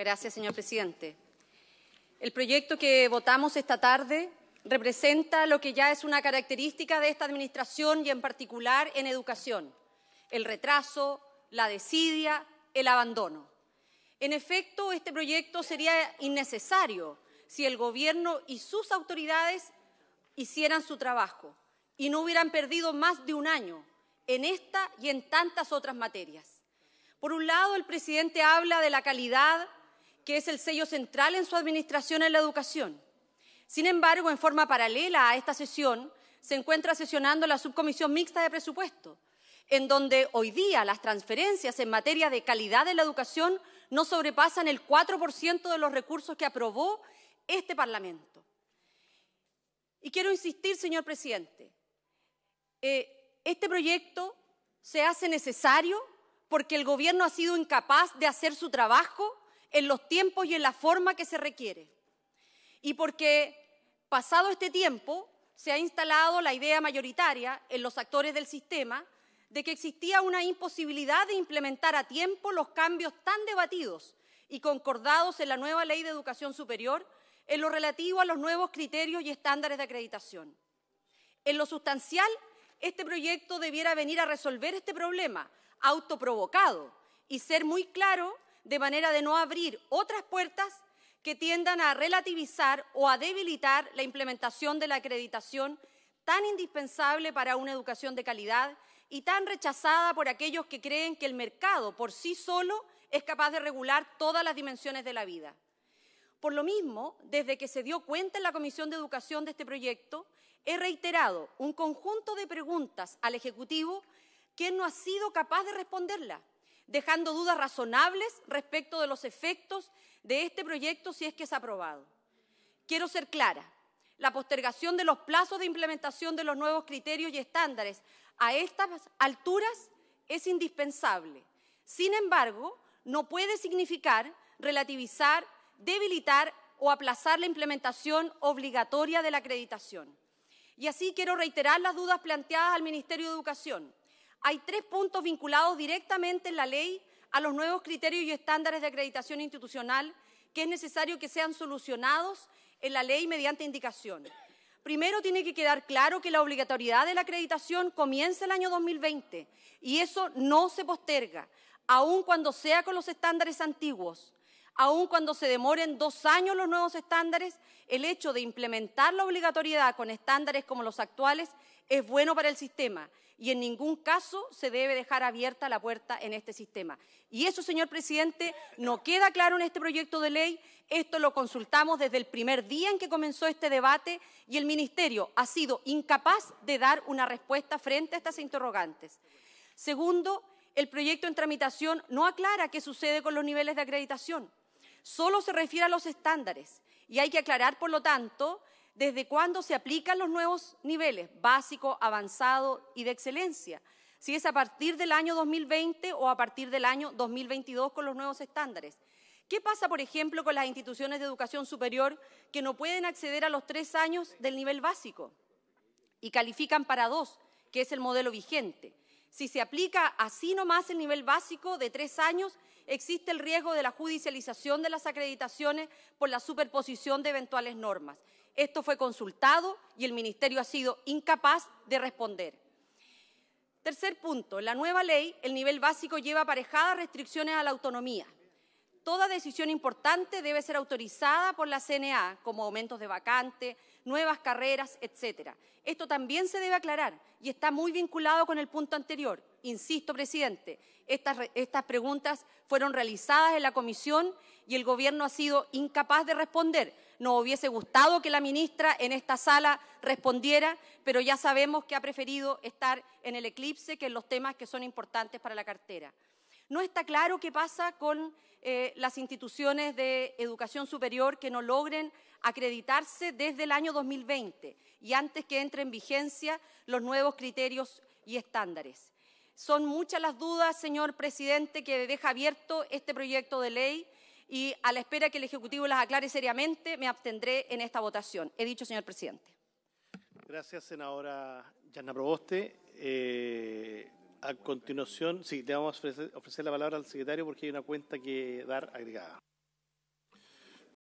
gracias, señor presidente. El proyecto que votamos esta tarde representa lo que ya es una característica de esta Administración y en particular en educación, el retraso, la desidia, el abandono. En efecto, este proyecto sería innecesario si el Gobierno y sus autoridades hicieran su trabajo y no hubieran perdido más de un año en esta y en tantas otras materias. Por un lado, el presidente habla de la calidad que es el sello central en su administración en la educación. Sin embargo, en forma paralela a esta sesión, se encuentra sesionando la Subcomisión Mixta de Presupuesto, en donde hoy día las transferencias en materia de calidad de la educación no sobrepasan el 4% de los recursos que aprobó este Parlamento. Y quiero insistir, señor presidente, eh, este proyecto se hace necesario porque el Gobierno ha sido incapaz de hacer su trabajo en los tiempos y en la forma que se requiere. Y porque pasado este tiempo se ha instalado la idea mayoritaria en los actores del sistema de que existía una imposibilidad de implementar a tiempo los cambios tan debatidos y concordados en la nueva ley de educación superior en lo relativo a los nuevos criterios y estándares de acreditación. En lo sustancial, este proyecto debiera venir a resolver este problema autoprovocado y ser muy claro de manera de no abrir otras puertas que tiendan a relativizar o a debilitar la implementación de la acreditación tan indispensable para una educación de calidad y tan rechazada por aquellos que creen que el mercado por sí solo es capaz de regular todas las dimensiones de la vida. Por lo mismo, desde que se dio cuenta en la Comisión de Educación de este proyecto, he reiterado un conjunto de preguntas al Ejecutivo que no ha sido capaz de responderla dejando dudas razonables respecto de los efectos de este proyecto si es que es aprobado. Quiero ser clara, la postergación de los plazos de implementación de los nuevos criterios y estándares a estas alturas es indispensable. Sin embargo, no puede significar relativizar, debilitar o aplazar la implementación obligatoria de la acreditación. Y así quiero reiterar las dudas planteadas al Ministerio de Educación hay tres puntos vinculados directamente en la ley a los nuevos criterios y estándares de acreditación institucional que es necesario que sean solucionados en la ley mediante indicación. Primero, tiene que quedar claro que la obligatoriedad de la acreditación comienza el año 2020 y eso no se posterga, aun cuando sea con los estándares antiguos aun cuando se demoren dos años los nuevos estándares, el hecho de implementar la obligatoriedad con estándares como los actuales es bueno para el sistema y en ningún caso se debe dejar abierta la puerta en este sistema. Y eso, señor presidente, no queda claro en este proyecto de ley. Esto lo consultamos desde el primer día en que comenzó este debate y el Ministerio ha sido incapaz de dar una respuesta frente a estas interrogantes. Segundo, el proyecto en tramitación no aclara qué sucede con los niveles de acreditación solo se refiere a los estándares y hay que aclarar, por lo tanto, desde cuándo se aplican los nuevos niveles, básico, avanzado y de excelencia. Si es a partir del año 2020 o a partir del año 2022 con los nuevos estándares. ¿Qué pasa, por ejemplo, con las instituciones de educación superior que no pueden acceder a los tres años del nivel básico y califican para dos, que es el modelo vigente? Si se aplica así nomás el nivel básico de tres años, existe el riesgo de la judicialización de las acreditaciones por la superposición de eventuales normas. Esto fue consultado y el Ministerio ha sido incapaz de responder. Tercer punto, la nueva ley el nivel básico lleva aparejadas restricciones a la autonomía. Toda decisión importante debe ser autorizada por la CNA, como aumentos de vacante, nuevas carreras, etcétera. Esto también se debe aclarar y está muy vinculado con el punto anterior. Insisto, presidente, estas, preguntas fueron realizadas en la comisión y el gobierno ha sido incapaz de responder. No hubiese gustado que la ministra en esta sala respondiera, pero ya sabemos que ha preferido estar en el eclipse que en los temas que son importantes para la cartera. No está claro qué pasa con eh, las instituciones de educación superior que no logren acreditarse desde el año 2020 y antes que entre en vigencia los nuevos criterios y estándares. Son muchas las dudas, señor presidente, que deja abierto este proyecto de ley y a la espera que el Ejecutivo las aclare seriamente, me abstendré en esta votación. He dicho, señor presidente. Gracias, senadora Yanna Proboste. Eh, a continuación, sí, le vamos a ofrecer, ofrecer la palabra al secretario porque hay una cuenta que dar agregada.